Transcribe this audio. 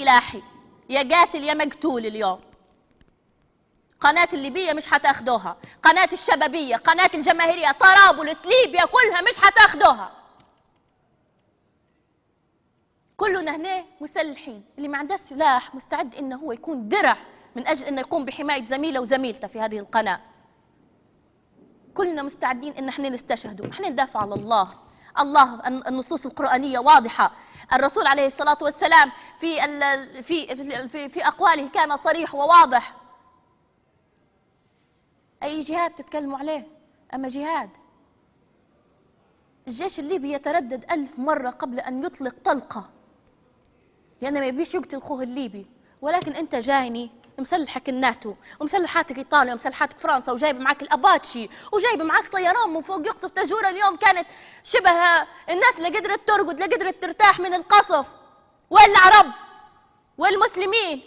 سلاحي يا قاتل يا مقتول اليوم قناة الليبية مش هتاخدوها قناة الشبابية قناة الجماهيرية طرابلس ليبيا كلها مش هتاخدوها كلنا هنا مسلحين اللي ما عنده سلاح مستعد انه هو يكون درع من اجل انه يقوم بحمايه زميله وزميلته في هذه القناه كلنا مستعدين ان احنا نستشهدوا احنا ندافع على الله الله النصوص القرانيه واضحه الرسول عليه الصلاه والسلام في في في, في اقواله كان صريح وواضح اي جهاد تتكلموا عليه اما جهاد الجيش الليبي يتردد ألف مرة قبل أن يطلق طلقة لأنه ما يبيش يقتل خوه الليبي ولكن أنت جايني مسلحك الناتو ومسلحاتك إيطاليا ومسلحاتك فرنسا وجايب معك الأباتشي وجايب معك طيران من فوق يقصف تجورة اليوم كانت شبه الناس لا قدرت ترقد لا قدرت ترتاح من القصف والعرب والمسلمين